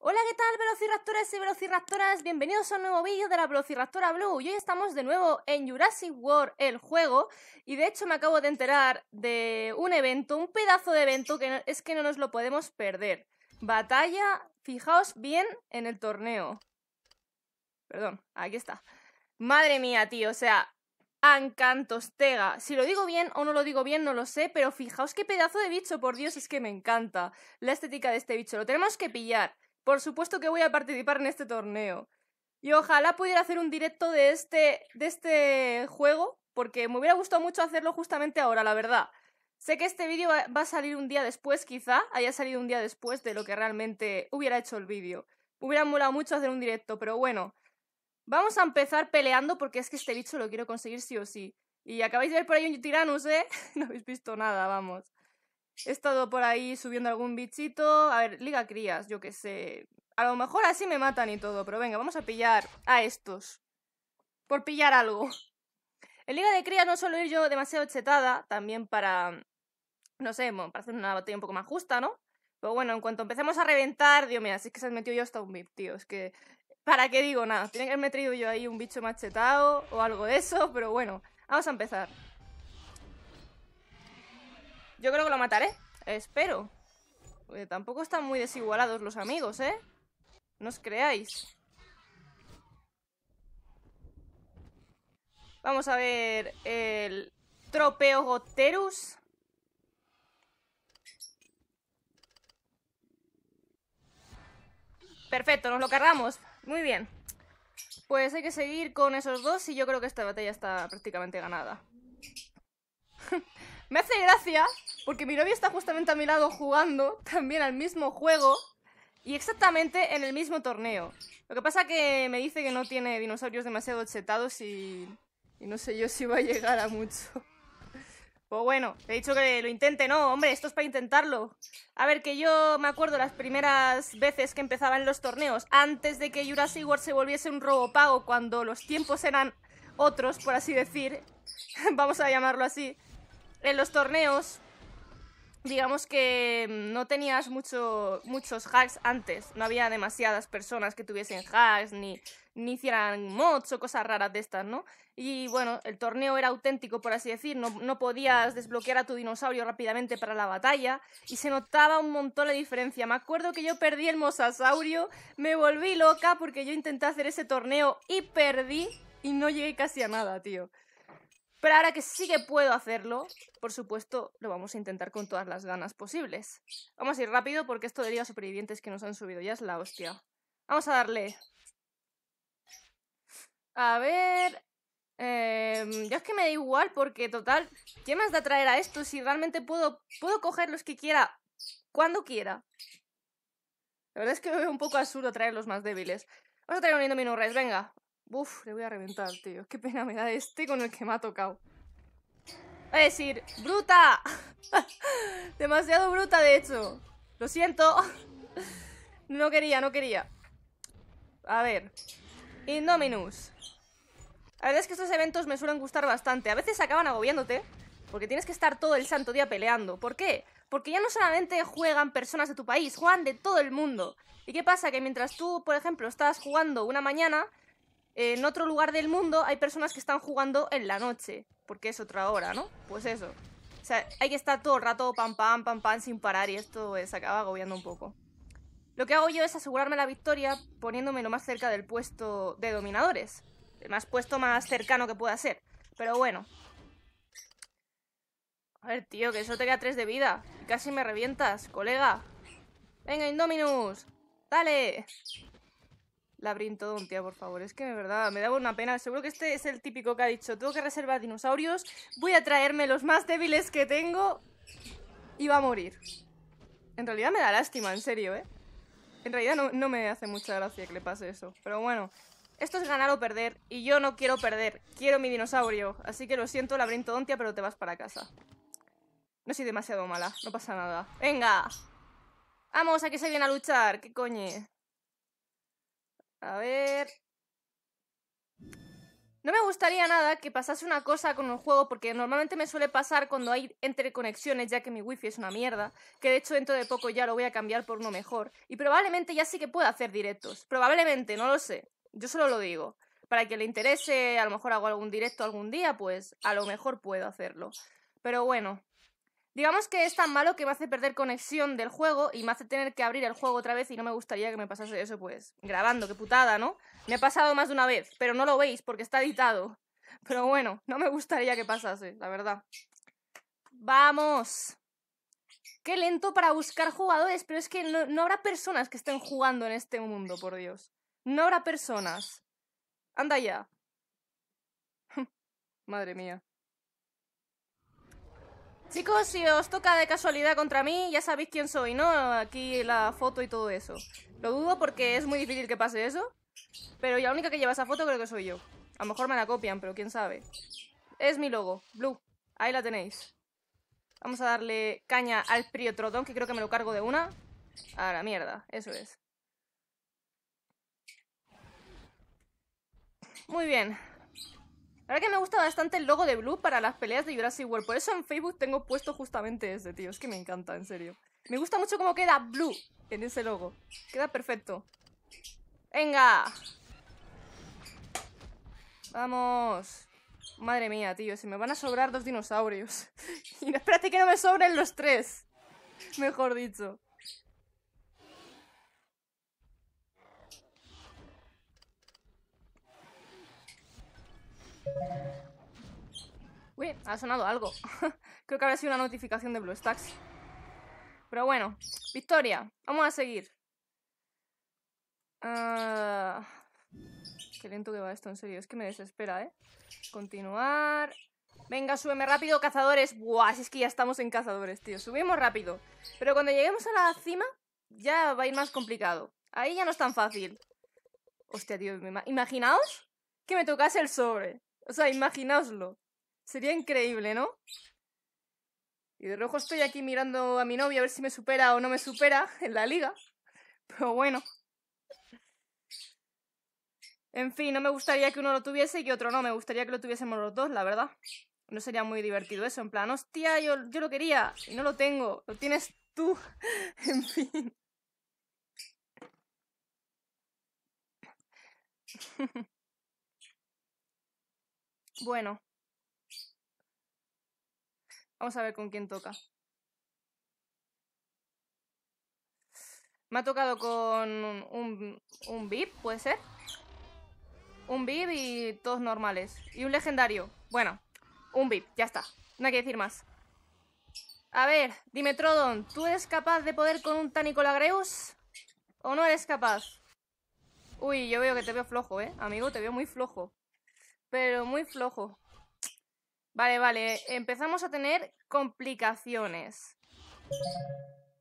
Hola, ¿qué tal, velociraptores y velociraptoras? Bienvenidos a un nuevo vídeo de la Velociraptora Blue. Y hoy estamos de nuevo en Jurassic World, el juego. Y de hecho, me acabo de enterar de un evento, un pedazo de evento que es que no nos lo podemos perder. Batalla, fijaos bien en el torneo. Perdón, aquí está. Madre mía, tío, o sea, Ancantostega. Si lo digo bien o no lo digo bien, no lo sé, pero fijaos qué pedazo de bicho, por Dios, es que me encanta la estética de este bicho. Lo tenemos que pillar. Por supuesto que voy a participar en este torneo. Y ojalá pudiera hacer un directo de este, de este juego, porque me hubiera gustado mucho hacerlo justamente ahora, la verdad. Sé que este vídeo va a salir un día después, quizá haya salido un día después de lo que realmente hubiera hecho el vídeo. Hubiera molado mucho hacer un directo, pero bueno. Vamos a empezar peleando porque es que este bicho lo quiero conseguir sí o sí. Y acabáis de ver por ahí un Tyrannus, ¿eh? no habéis visto nada, vamos. He estado por ahí subiendo algún bichito. A ver, Liga Crías, yo qué sé. A lo mejor así me matan y todo, pero venga, vamos a pillar a estos. Por pillar algo. En Liga de Crías no suelo ir yo demasiado chetada, también para, no sé, para hacer una batalla un poco más justa, ¿no? Pero bueno, en cuanto empecemos a reventar, Dios mío, así es que se ha metido yo hasta un VIP, tío. Es que, ¿para qué digo nada? Tiene que haber metido yo ahí un bicho machetado o algo de eso, pero bueno, vamos a empezar. Yo creo que lo mataré. Espero. tampoco están muy desigualados los amigos, ¿eh? No os creáis. Vamos a ver el tropeo Goterus. Perfecto, nos lo cargamos. Muy bien. Pues hay que seguir con esos dos y yo creo que esta batalla está prácticamente ganada. Me hace gracia porque mi novio está justamente a mi lado jugando también al mismo juego y exactamente en el mismo torneo. Lo que pasa que me dice que no tiene dinosaurios demasiado chetados y, y no sé yo si va a llegar a mucho. Pues bueno, he dicho que lo intente, no, hombre, esto es para intentarlo. A ver, que yo me acuerdo las primeras veces que empezaba en los torneos, antes de que Jurassic World se volviese un robo pago, cuando los tiempos eran otros, por así decir, vamos a llamarlo así, en los torneos, digamos que mm, no tenías muchos hacks antes. No había demasiadas personas que tuviesen hacks ni, hicieran mods o cosas raras de estas, ¿no? Y bueno, el torneo era auténtico, por así decir. No, no podías desbloquear a tu dinosaurio rápidamente para la batalla. Y se notaba un montón la diferencia. Me acuerdo que yo perdí el mosasaurio. Me volví loca porque yo intenté hacer ese torneo y perdí. Y no llegué casi a nada, tío. Pero ahora que sí que puedo hacerlo, por supuesto, lo vamos a intentar con todas las ganas posibles. Vamos a ir rápido porque esto de a Supervivientes que nos han subido ya es la hostia. Vamos a darle. A ver... Em, ya es que me da igual porque, total, ¿qué más da traer a esto si realmente puedo, puedo coger los que quiera cuando quiera? La verdad es que me veo un poco absurdo traer los más débiles. Vamos a traer un Indominus Rex, venga. Uf, le voy a reventar, tío. Qué pena me da este con el que me ha tocado. Es a decir, ¡bruta! Demasiado bruta, de hecho. Lo siento. no quería, no quería. A ver. Indominus. La verdad es que estos eventos me suelen gustar bastante. A veces acaban agobiándote, porque tienes que estar todo el santo día peleando. ¿Por qué? Porque ya no solamente juegan personas de tu país, juegan de todo el mundo. ¿Y qué pasa? Que mientras tú, por ejemplo, estás jugando una mañana, en otro lugar del mundo hay personas que están jugando en la noche, porque es otra hora, ¿no? Pues eso. O sea, hay que estar todo el rato pam pam, pam pam sin parar y esto eh, se acaba agobiando un poco. Lo que hago yo es asegurarme la victoria poniéndome lo más cerca del puesto de dominadores. El más puesto más cercano que pueda ser. Pero bueno. A ver, tío, que eso te queda tres de vida. Casi me revientas, colega. Venga, Indominus. Dale labrintodontia, por favor. Es que de verdad me da una pena. Seguro que este es el típico que ha dicho: Tengo que reservar dinosaurios, voy a traerme los más débiles que tengo y va a morir. En realidad me da lástima, en serio, ¿eh? En realidad no, me hace mucha gracia que le pase eso. Pero bueno, esto es ganar o perder, y yo no quiero perder, quiero mi dinosaurio. Así que lo siento, labrintodontia, pero te vas para casa. No soy demasiado mala, no pasa nada. ¡Venga! ¡Vamos, a que se viene a luchar! ¿Qué coñe? A ver. No me gustaría nada que pasase una cosa con el juego, porque normalmente me suele pasar cuando hay interconexiones, ya que mi wifi es una mierda, que de hecho dentro de poco ya lo voy a cambiar por uno mejor. Y probablemente ya sí que pueda hacer directos. Probablemente, no lo sé. Yo solo lo digo. Para que le interese, a lo mejor hago algún directo algún día, pues a lo mejor puedo hacerlo. Pero bueno, Digamos que es tan malo que me hace perder conexión del juego y me hace tener que abrir el juego otra vez y no me gustaría que me pasase eso, pues, grabando, qué putada, ¿no? Me ha pasado más de una vez, pero no lo veis porque está editado. Pero bueno, no me gustaría que pasase, la verdad. ¡Vamos! Qué lento para buscar jugadores, pero es que no, no habrá personas que estén jugando en este mundo, por Dios. No habrá personas. Anda ya. Madre mía. Chicos, si os toca de casualidad contra mí, ya sabéis quién soy, ¿no? Aquí la foto y todo eso. Lo dudo porque es muy difícil que pase eso. Pero la única que lleva esa foto creo que soy yo. A lo mejor me la copian, pero quién sabe. Es mi logo, Blue. Ahí la tenéis. Vamos a darle caña al Priotrotón, que creo que me lo cargo de una. A la mierda, eso es. Muy bien, la que me gusta bastante el logo de Blue para las peleas de Jurassic World. Por eso en Facebook tengo puesto justamente ese, tío. Es que me encanta, en serio. Me gusta mucho cómo queda Blue en ese logo. Queda perfecto. ¡Venga! ¡Vamos! Madre mía, tío, se me van a sobrar dos dinosaurios. y espérate que no me sobren los tres. Mejor dicho. Uy, ha sonado algo. Creo que habrá sido una notificación de BlueStacks. Pero bueno, victoria. Vamos a seguir. Ah, qué lento que va esto, en serio. Es que me desespera, ¿eh? Continuar. Venga, súbeme rápido, cazadores. Buah, si es que ya estamos en cazadores, tío. Subimos rápido. Pero cuando lleguemos a la cima, ya va a ir más complicado. Ahí ya no es tan fácil. Hostia, tío. Imaginaos que me tocase el sobre. O sea, imaginaoslo. Sería increíble, ¿no? Y de rojo estoy aquí mirando a mi novia a ver si me supera o no me supera en la liga. Pero bueno. En fin, no me gustaría que uno lo tuviese y que otro no. Me gustaría que lo tuviésemos los dos, la verdad. No sería muy divertido eso. En plan, hostia, yo, yo lo quería y no lo tengo. Lo tienes tú. en fin. Bueno. Vamos a ver con quién toca. Me ha tocado con un, un VIP, ¿puede ser? Un VIP y todos normales. Y un legendario. Bueno, un VIP, ya está. No hay que decir más. A ver, Dimetrodon, ¿tú eres capaz de poder con un Tanicolagreus ¿O no eres capaz? Uy, yo veo que te veo flojo, ¿eh? Amigo, te veo muy flojo pero muy flojo. Vale, vale, empezamos a tener complicaciones.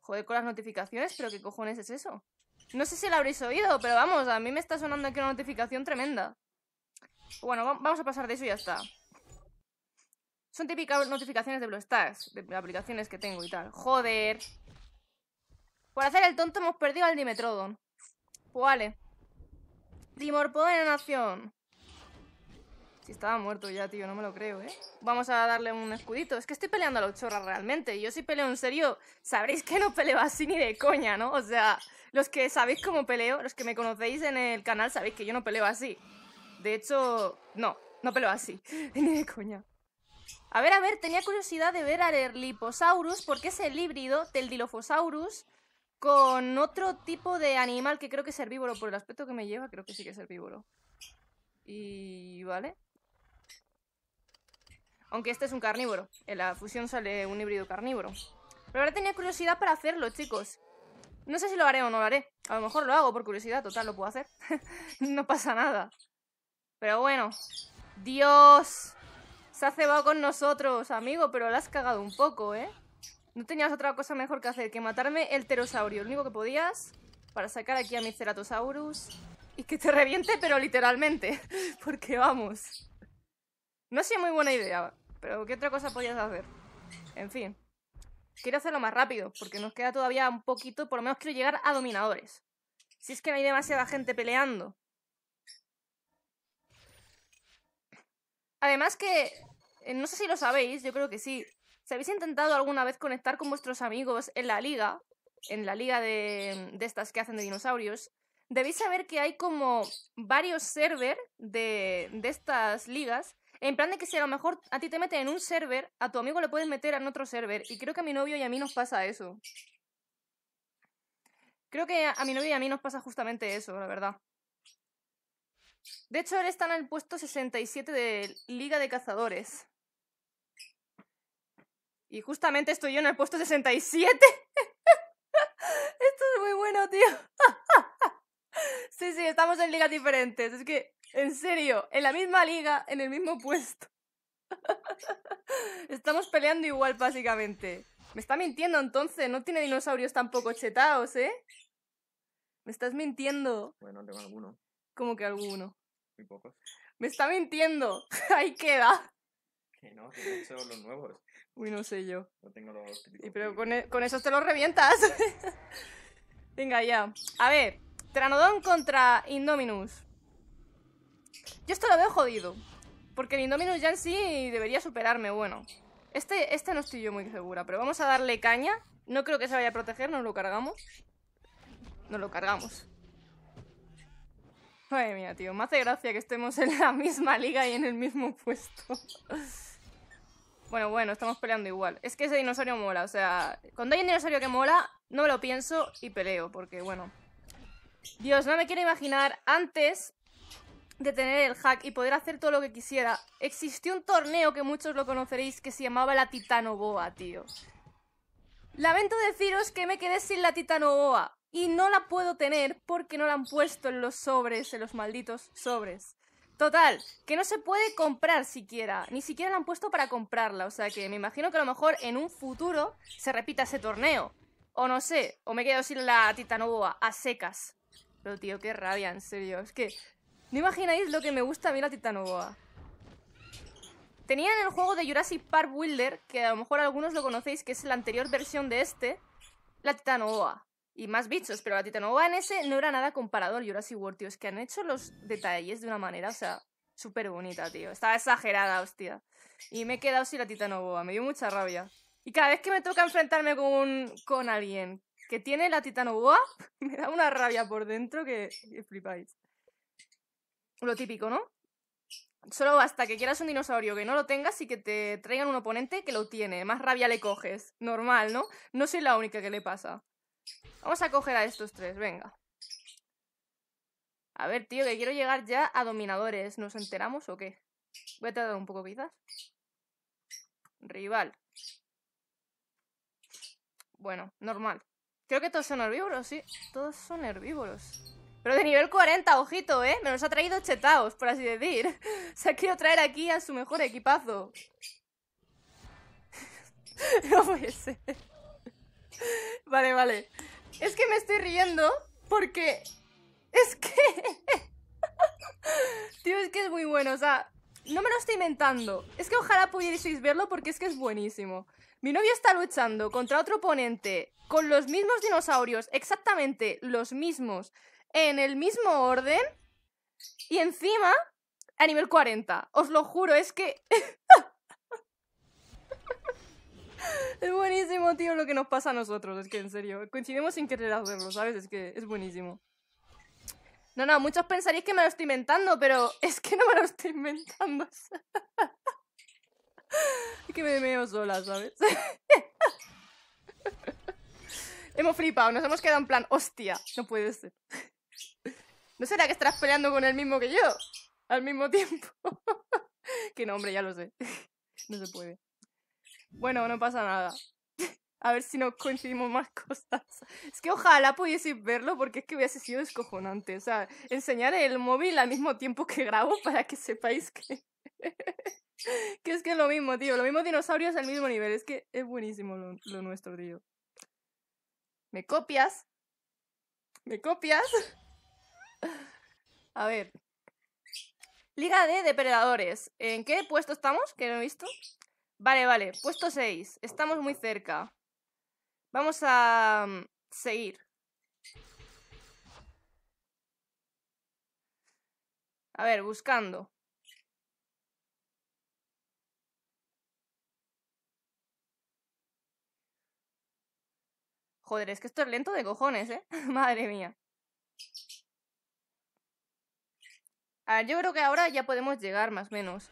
Joder, con las notificaciones, pero ¿qué cojones es eso? No sé si lo habréis oído, pero vamos, a mí me está sonando aquí una notificación tremenda. Bueno, vamos a pasar de eso y ya está. Son típicas notificaciones de BlueStacks, de aplicaciones que tengo y tal. Joder. Por hacer el tonto hemos perdido al Dimetrodon. Pues vale. Dimorpodon en acción. Si estaba muerto ya, tío, no me lo creo, ¿eh? Vamos a darle un escudito. Es que estoy peleando a los chorras realmente. Yo si peleo en serio, sabréis que no peleo así ni de coña, ¿no? O sea, los que sabéis cómo peleo, los que me conocéis en el canal, sabéis que yo no peleo así. De hecho, no, no peleo así. ni de coña. A ver, a ver, tenía curiosidad de ver al liposaurus porque es el híbrido del Dilophosaurus con otro tipo de animal que creo que es herbívoro. Por el aspecto que me lleva, creo que sí que es herbívoro. Y... ¿vale? Aunque este es un carnívoro. En la fusión sale un híbrido carnívoro. Pero ahora tenía curiosidad para hacerlo, chicos. No sé si lo haré o no lo haré. A lo mejor lo hago por curiosidad, total, lo puedo hacer. no pasa nada. Pero bueno. ¡Dios! Se ha cebado con nosotros, amigo, pero la has cagado un poco, ¿eh? No tenías otra cosa mejor que hacer que matarme el pterosaurio. Lo único que podías para sacar aquí a mi ceratosaurus y que te reviente, pero literalmente. Porque vamos. No ha sido muy buena idea, pero ¿qué otra cosa podías hacer? En fin. Quiero hacerlo más rápido, porque nos queda todavía un poquito, por lo menos quiero llegar a dominadores. Si es que no hay demasiada gente peleando. Además que, eh, no sé si lo sabéis, yo creo que sí. Si habéis intentado alguna vez conectar con vuestros amigos en la liga, en la liga de, estas que hacen de dinosaurios, debéis saber que hay como varios servers de estas ligas en plan de que si a lo mejor a ti te meten en un server, a tu amigo le puedes meter en otro server. Y creo que a mi novio y a mí nos pasa eso. Creo que a mi novio y a mí nos pasa justamente eso, la verdad. De hecho, él está en el puesto 67 de Liga de Cazadores. Y justamente estoy yo en el puesto 67. Esto es muy bueno, tío. Sí, sí, estamos en ligas diferentes. Es que, en serio, en la misma liga, en el mismo puesto. Estamos peleando igual, básicamente. Me está mintiendo entonces, no tiene dinosaurios tampoco chetados, ¿eh? Me estás mintiendo. Bueno, tengo alguno. ¿Cómo que alguno? Muy pocos. Me está mintiendo. Ahí queda. Que no, que no los nuevos. Uy, no sé yo. No tengo los. Y pero con, e, con esos te los revientas. Venga, ya. A ver, Tranodon contra Indominus. Yo esto lo veo jodido. Porque el Indominus ya en sí debería superarme, bueno. Este, este no estoy yo muy segura, pero vamos a darle caña. No creo que se vaya a proteger, nos lo cargamos. Nos lo cargamos. Madre mía, tío, me hace gracia que estemos en la misma liga y en el mismo puesto. bueno, bueno, estamos peleando igual. Es que ese dinosaurio mola, o sea, cuando hay un dinosaurio que mola, no me lo pienso y peleo, porque bueno... Dios, no me quiero imaginar antes de tener el hack y poder hacer todo lo que quisiera. Existió un torneo que muchos lo conoceréis que se llamaba la Titanoboa, tío. Lamento deciros que me quedé sin la Titanoboa y no la puedo tener porque no la han puesto en los sobres, en los malditos sobres. Total, que no se puede comprar siquiera, ni siquiera la han puesto para comprarla, o sea que me imagino que a lo mejor en un futuro se repita ese torneo. O no sé, o me quedo sin la Titanoboa, a secas. Pero tío, qué rabia, en serio. Es que no imagináis lo que me gusta a mí la Titanoboa. en el juego de Jurassic Park Wilder, que a lo mejor algunos lo conocéis, que es la anterior versión de este, la Titanoboa. Y más bichos, pero la Titanoboa en ese no era nada comparado al Jurassic World, tío. Es que han hecho los detalles de una manera, o sea, súper bonita, tío. Estaba exagerada, hostia. Y me he quedado sin la Titanoboa, me dio mucha rabia. Y cada vez que me toca enfrentarme con, con alguien que tiene la titanoboa, me da una rabia por dentro que, flipáis. Lo típico, ¿no? Solo hasta que quieras un dinosaurio que no lo tengas y que te traigan un oponente que lo tiene. Más rabia le coges. Normal, ¿no? No soy la única que le pasa. Vamos a coger a estos tres, venga. A ver, tío, que quiero llegar ya a dominadores. ¿Nos enteramos o qué? Voy a tardar un poco, quizás. Rival. Bueno, normal. Creo que todos son herbívoros, sí. Todos son herbívoros. Pero de nivel 40, ojito, ¿eh? Me los ha traído chetaos, por así decir. Se ha querido traer aquí a su mejor equipazo. no puede ser. vale, vale. Es que me estoy riendo porque... Es que... Tío, es que es muy bueno, o sea... No me lo estoy inventando. Es que ojalá pudieseis verlo porque es que es buenísimo. Mi novio está luchando contra otro oponente con los mismos dinosaurios, exactamente los mismos, en el mismo orden y encima a nivel 40. Os lo juro, es que... es buenísimo, tío, lo que nos pasa a nosotros. Es que, en serio, coincidimos sin querer hacerlo, ¿sabes? Es que es buenísimo. No, no, muchos pensaréis que me lo estoy inventando, pero es que no me lo estoy inventando. que me meo sola, ¿sabes? hemos flipado, nos hemos quedado en plan, hostia, no puede ser. ¿No será que estarás peleando con el mismo que yo? Al mismo tiempo. que no, hombre, ya lo sé. no se puede. Bueno, no pasa nada. A ver si nos coincidimos más cosas. Es que ojalá pudieseis verlo porque es que hubiese sido descojonante. O sea, enseñar el móvil al mismo tiempo que grabo para que sepáis que que es que es lo mismo, tío. Lo mismo dinosaurios al mismo nivel. Es que es buenísimo lo, nuestro, tío. ¿Me copias? ¿Me copias? A ver. Liga de depredadores. ¿En qué puesto estamos? Que no he visto. Vale, vale. Puesto 6. Estamos muy cerca. Vamos a mm, seguir. A ver, buscando. Joder, es que esto es lento de cojones, ¿eh? Madre mía. A ver, yo creo que ahora ya podemos llegar más o menos.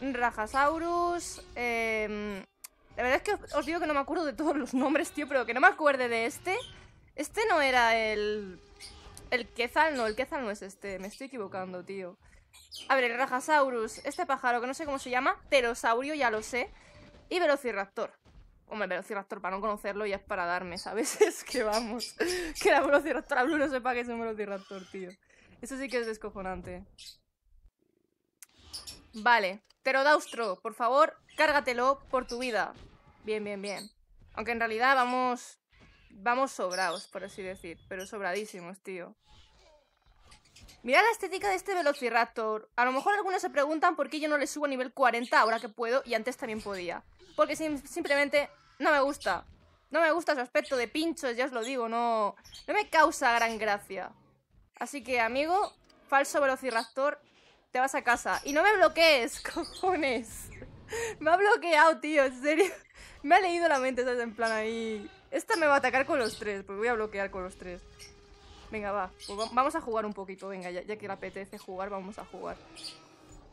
Rajasaurus. Em, la verdad es que os, digo que no me acuerdo de todos los nombres, tío, pero que no me acuerde de este. Este no era el. El Quetzal, no, el Quezal no es este, me estoy equivocando, tío. A ver, el Rajasaurus, este pájaro que no sé cómo se llama, Pterosaurio, ya lo sé, y Velociraptor el Velociraptor, para no conocerlo y es para darme, ¿sabes? Es que vamos. que la Velociraptor Blue no sepa que es un Velociraptor, tío. Eso sí que es descojonante. Vale. Pterodaustro, por favor, cárgatelo por tu vida. Bien, bien, bien. Aunque en realidad vamos. Vamos sobrados, por así decir. Pero sobradísimos, tío. Mira la estética de este Velociraptor. A lo mejor algunos se preguntan por qué yo no le subo a nivel 40 ahora que puedo y antes también podía. Porque simplemente no me gusta. No me gusta su aspecto de pinchos, ya os lo digo, no, no me causa gran gracia. Así que, amigo, falso velociraptor, te vas a casa. Y no me bloquees, cojones. Me ha bloqueado, tío, en serio. Me ha leído la mente, esa En plan ahí. Esta me va a atacar con los tres, pues voy a bloquear con los tres. Venga, va. Pues vamos a jugar un poquito, venga, ya, que la apetece jugar, vamos a jugar.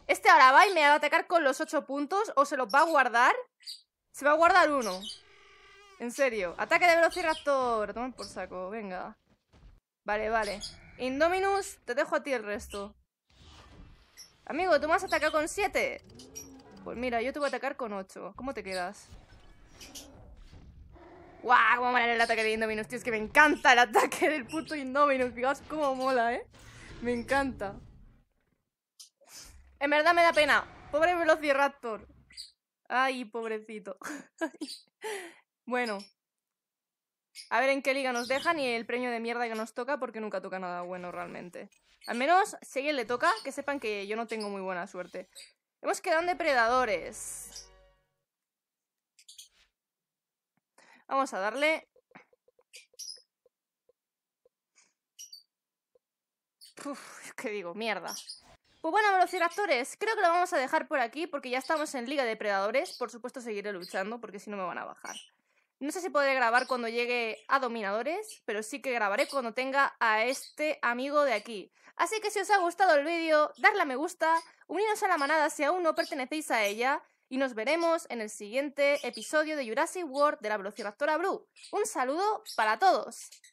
Este ahora va y me va a atacar con los ocho puntos, o se los va a guardar, se va a guardar uno. En serio. Ataque de velociraptor. Toma por saco. Venga. Vale, vale. Indominus, te dejo a ti el resto. Amigo, tú me has atacado con 7. Pues mira, yo te voy a atacar con 8. ¿Cómo te quedas? ¡Guau! ¡Cómo mola el ataque de Indominus, tío! Es que me encanta el ataque del puto Indominus. Fijaos cómo mola, ¿eh? Me encanta. En verdad me da pena. Pobre Velociraptor. Ay, pobrecito. bueno. A ver en qué liga nos dejan y el premio de mierda que nos toca porque nunca toca nada bueno realmente. Al menos, si alguien le toca, que sepan que yo no tengo muy buena suerte. Hemos quedado en depredadores. Vamos a darle. Que ¿qué digo? Mierda. Pues bueno, velociraptores, creo que lo vamos a dejar por aquí porque ya estamos en Liga de Predadores. Por supuesto, seguiré luchando porque si no me van a bajar. No sé si podré grabar cuando llegue a Dominadores, pero sí que grabaré cuando tenga a este amigo de aquí. Así que si os ha gustado el vídeo, darle a me gusta, uniros a la manada si aún no pertenecéis a ella y nos veremos en el siguiente episodio de Jurassic World de la Velociraptora Blue. Un saludo para todos.